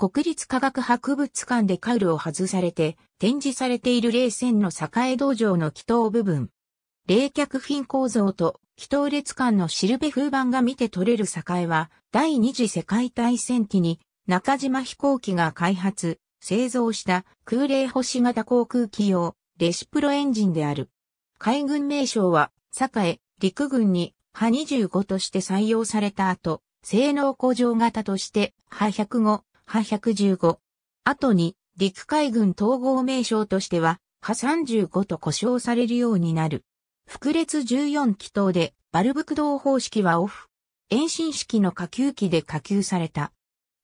国立科学博物館でカウルを外されて展示されている冷戦の栄道場の祈祷部分。冷却品構造と祈祷列館のシルベ風板が見て取れる栄は第二次世界大戦期に中島飛行機が開発、製造した空冷星型航空機用レシプロエンジンである。海軍名称は栄陸軍に派25として採用された後、性能向上型として、派105、派115。後に、陸海軍統合名称としては、派35と呼称されるようになる。複列14気筒で、バルブ駆動方式はオフ。遠心式の下級機で下級された。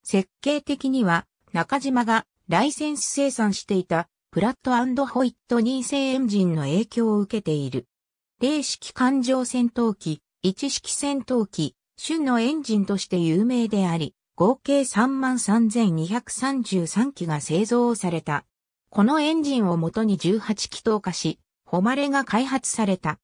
設計的には、中島がライセンス生産していたプラットホイット2製エンジンの影響を受けている。零式艦上戦闘機、一式戦闘機、旬のエンジンとして有名であり、合計33,233機が製造された。このエンジンをもとに18気筒化し、誉れが開発された。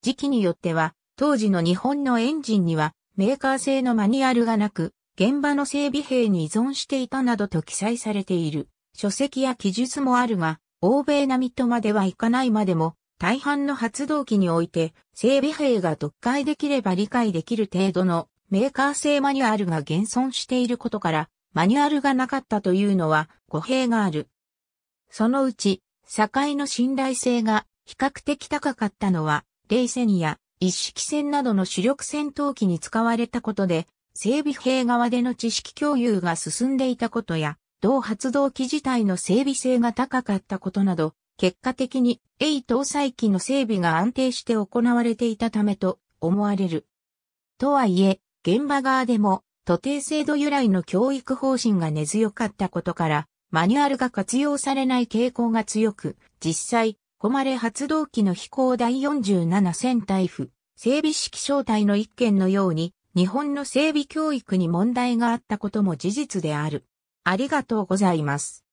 時期によっては、当時の日本のエンジンにはメーカー製のマニュアルがなく、現場の整備兵に依存していたなどと記載されている書籍や記述もあるが、欧米並みとまではいかないまでも、大半の発動機において、整備兵が読解できれば理解できる程度のメーカー製マニュアルが現存していることから、マニュアルがなかったというのは語弊がある。そのうち、境の信頼性が比較的高かったのは、冷戦や一式戦などの主力戦闘機に使われたことで、整備兵側での知識共有が進んでいたことや、同発動機自体の整備性が高かったことなど、結果的に A 搭載機の整備が安定して行われていたためと思われる。とはいえ、現場側でも、徒弟制度由来の教育方針が根強かったことから、マニュアルが活用されない傾向が強く、実際、誉れ発動機の飛行第47戦隊府、整備式小隊の一件のように、日本の整備教育に問題があったことも事実である。ありがとうございます。